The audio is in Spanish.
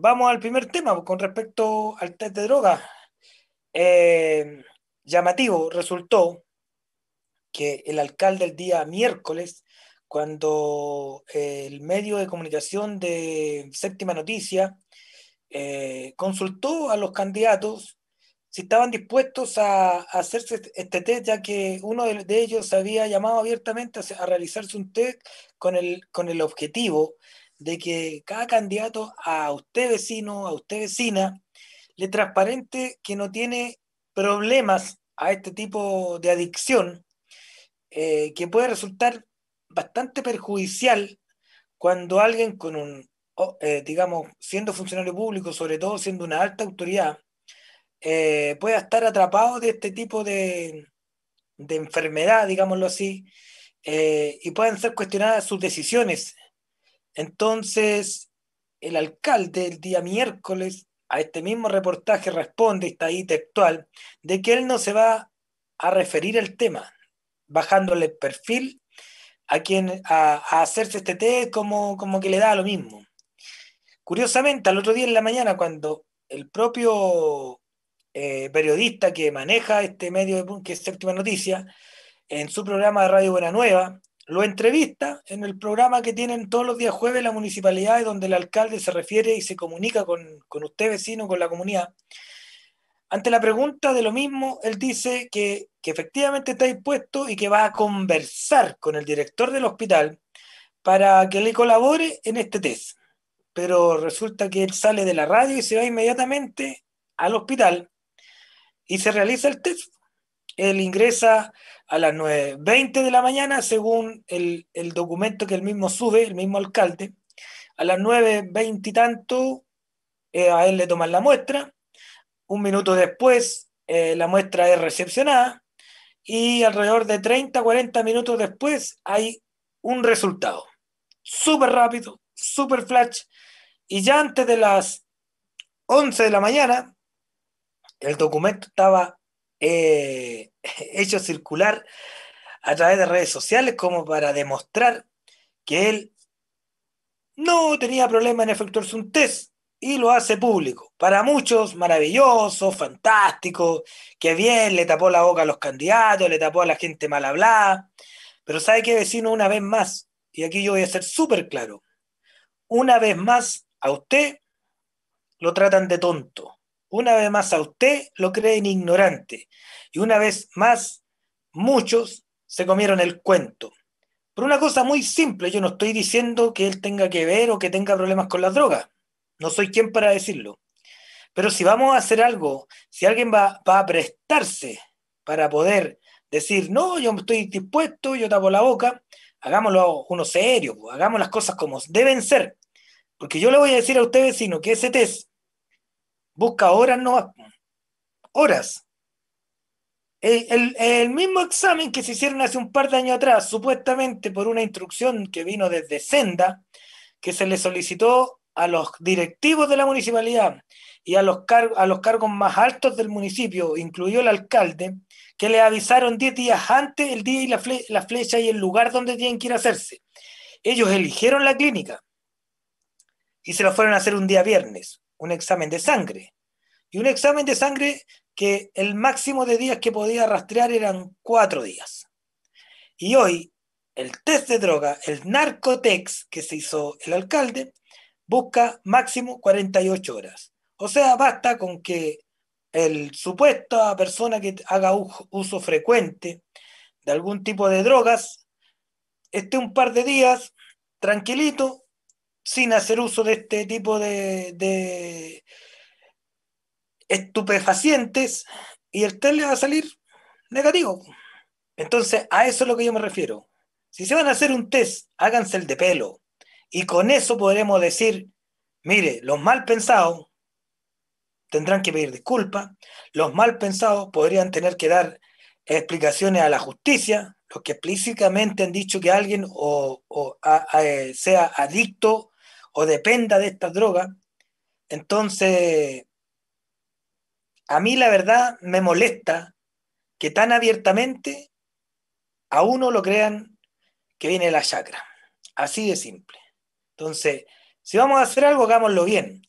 vamos al primer tema con respecto al test de droga. Eh, llamativo resultó que el alcalde el día miércoles, cuando eh, el medio de comunicación de Séptima Noticia eh, consultó a los candidatos si estaban dispuestos a, hacerse este test, ya que uno de, ellos había llamado abiertamente a, realizarse un test con el, con el objetivo de que cada candidato a usted vecino, a usted vecina, le transparente que no tiene problemas a este tipo de adicción, eh, que puede resultar bastante perjudicial cuando alguien con un, eh, digamos, siendo funcionario público, sobre todo siendo una alta autoridad, eh, pueda estar atrapado de este tipo de, de enfermedad, digámoslo así, y puedan ser cuestionadas sus decisiones entonces, el alcalde el día miércoles a este mismo reportaje responde, está ahí textual, de que él no se va a referir al tema, bajándole el perfil a quien a, hacerse este té como, que le da lo mismo. Curiosamente, al otro día en la mañana, cuando el propio eh, periodista que maneja este medio, que es Séptima Noticia, en su programa de Radio Buena Nueva, lo entrevista en el programa que tienen todos los días jueves la municipalidad, donde el alcalde se refiere y se comunica con, usted, vecino, con la comunidad. Ante la pregunta de lo mismo, él dice que, que efectivamente está dispuesto y que va a conversar con el director del hospital para que le colabore en este test. Pero resulta que él sale de la radio y se va inmediatamente al hospital y se realiza el test él ingresa a las 9.20 de la mañana, según el, documento que él mismo sube, el mismo alcalde. A las 9.20 y tanto, eh, a él le toman la muestra. Un minuto después, eh, la muestra es recepcionada. Y alrededor de 30, 40 minutos después, hay un resultado. Súper rápido, súper flash. Y ya antes de las 11 de la mañana, el documento estaba eh, hecho circular a través de redes sociales como para demostrar que él no tenía problema en efectuarse un test y lo hace público. Para muchos, maravilloso, fantástico, que bien, le tapó la boca a los candidatos, le tapó a la gente mal hablada. Pero ¿sabe qué, vecino? Una vez más, y aquí yo voy a ser súper claro, una vez más a usted lo tratan de tonto. Una vez más a usted lo creen ignorante. Y una vez más, muchos se comieron el cuento. Por una cosa muy simple, yo no estoy diciendo que él tenga que ver o que tenga problemas con las drogas. No soy quien para decirlo. Pero si vamos a hacer algo, si alguien va, a prestarse para poder decir, no, yo estoy dispuesto, yo tapo la boca, hagámoslo uno serio, hagamos las cosas como deben ser. Porque yo le voy a decir a usted, vecino, que ese test Busca horas no Horas. El, mismo examen que se hicieron hace un par de años atrás, supuestamente por una instrucción que vino desde Senda, que se le solicitó a los directivos de la municipalidad y a los, a los cargos más altos del municipio, incluyó el alcalde, que le avisaron 10 días antes el día y la, la flecha y el lugar donde tienen que ir a hacerse. Ellos eligieron la clínica y se lo fueron a hacer un día viernes un examen de sangre. Y un examen de sangre que el máximo de días que podía rastrear eran cuatro días. Y hoy, el test de droga, el narcotex que se hizo el alcalde, busca máximo 48 horas. O sea, basta con que el supuesto persona que haga uso frecuente de algún tipo de drogas esté un par de días tranquilito sin hacer uso de este tipo de, estupefacientes y el test le va a salir negativo. Entonces, a eso es lo que yo me refiero. Si se van a hacer un test, háganse el de pelo. Y con eso podremos decir, mire, los mal pensados tendrán que pedir disculpas, los mal pensados podrían tener que dar explicaciones a la justicia, los que explícitamente han dicho que alguien o, eh, sea adicto o dependa de estas drogas. Entonces, a mí la verdad me molesta que tan abiertamente a uno lo crean que viene la chacra. Así de simple. Entonces, si vamos a hacer algo, hagámoslo bien.